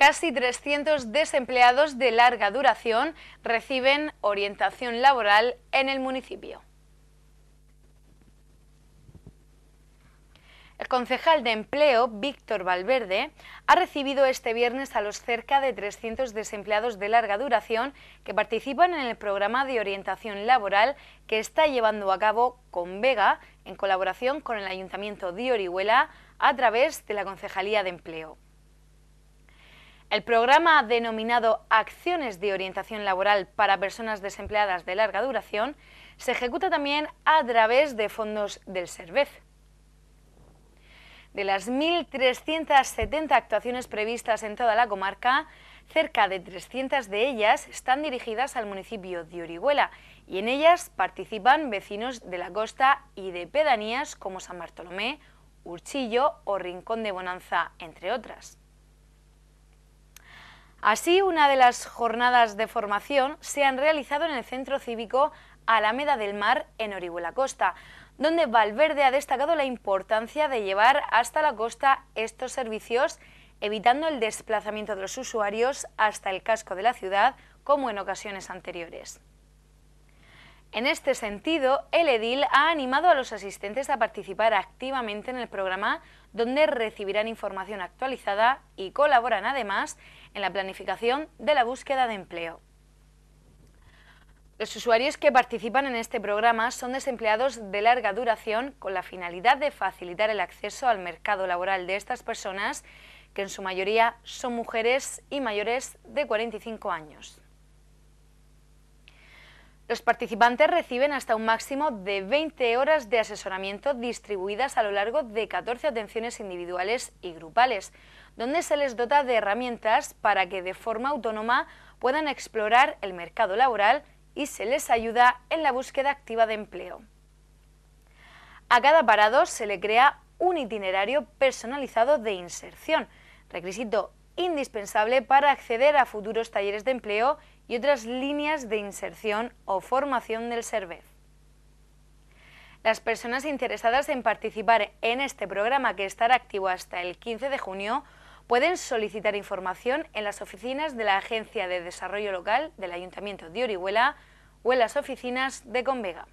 Casi 300 desempleados de larga duración reciben orientación laboral en el municipio. El concejal de empleo, Víctor Valverde, ha recibido este viernes a los cerca de 300 desempleados de larga duración que participan en el programa de orientación laboral que está llevando a cabo con Vega en colaboración con el Ayuntamiento de Orihuela a través de la Concejalía de Empleo. El programa denominado Acciones de Orientación Laboral para Personas Desempleadas de Larga Duración se ejecuta también a través de fondos del CERVEZ. De las 1.370 actuaciones previstas en toda la comarca, cerca de 300 de ellas están dirigidas al municipio de Orihuela y en ellas participan vecinos de la costa y de pedanías como San Bartolomé, Urchillo o Rincón de Bonanza, entre otras. Así, una de las jornadas de formación se han realizado en el Centro Cívico Alameda del Mar, en Orihuela Costa, donde Valverde ha destacado la importancia de llevar hasta la costa estos servicios, evitando el desplazamiento de los usuarios hasta el casco de la ciudad, como en ocasiones anteriores. En este sentido, el edil ha animado a los asistentes a participar activamente en el programa, donde recibirán información actualizada y colaboran además en la planificación de la búsqueda de empleo. Los usuarios que participan en este programa son desempleados de larga duración con la finalidad de facilitar el acceso al mercado laboral de estas personas, que en su mayoría son mujeres y mayores de 45 años. Los participantes reciben hasta un máximo de 20 horas de asesoramiento distribuidas a lo largo de 14 atenciones individuales y grupales, donde se les dota de herramientas para que de forma autónoma puedan explorar el mercado laboral y se les ayuda en la búsqueda activa de empleo. A cada parado se le crea un itinerario personalizado de inserción, requisito indispensable para acceder a futuros talleres de empleo y otras líneas de inserción o formación del SERVEF. Las personas interesadas en participar en este programa que estará activo hasta el 15 de junio pueden solicitar información en las oficinas de la Agencia de Desarrollo Local del Ayuntamiento de Orihuela o en las oficinas de Convega.